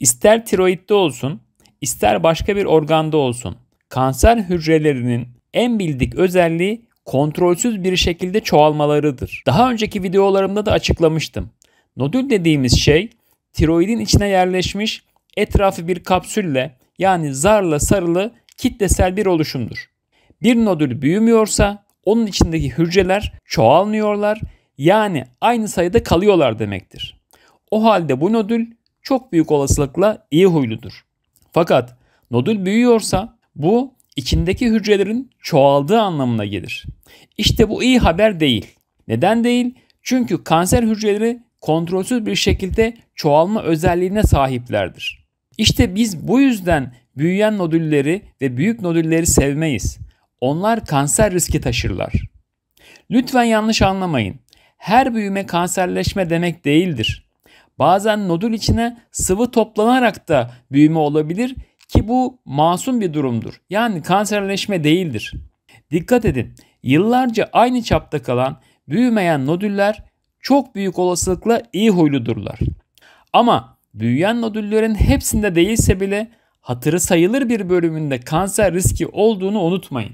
İster tiroidde olsun, ister başka bir organda olsun, kanser hücrelerinin en bildik özelliği kontrolsüz bir şekilde çoğalmalarıdır. Daha önceki videolarımda da açıklamıştım. Nodül dediğimiz şey tiroidin içine yerleşmiş etrafı bir kapsülle yani zarla sarılı kitlesel bir oluşumdur. Bir nodül büyümüyorsa onun içindeki hücreler çoğalmıyorlar yani aynı sayıda kalıyorlar demektir. O halde bu nodül çok büyük olasılıkla iyi huyludur. Fakat nodül büyüyorsa bu içindeki hücrelerin çoğaldığı anlamına gelir. İşte bu iyi haber değil. Neden değil? Çünkü kanser hücreleri kontrolsüz bir şekilde çoğalma özelliğine sahiplerdir. İşte biz bu yüzden büyüyen nodülleri ve büyük nodülleri sevmeyiz. Onlar kanser riski taşırlar. Lütfen yanlış anlamayın. Her büyüme kanserleşme demek değildir. Bazen nodül içine sıvı toplanarak da büyüme olabilir ki bu masum bir durumdur. Yani kanserleşme değildir. Dikkat edin. Yıllarca aynı çapta kalan büyümeyen nodüller çok büyük olasılıkla iyi huyludurlar. Ama büyüyen nodüllerin hepsinde değilse bile hatırı sayılır bir bölümünde kanser riski olduğunu unutmayın.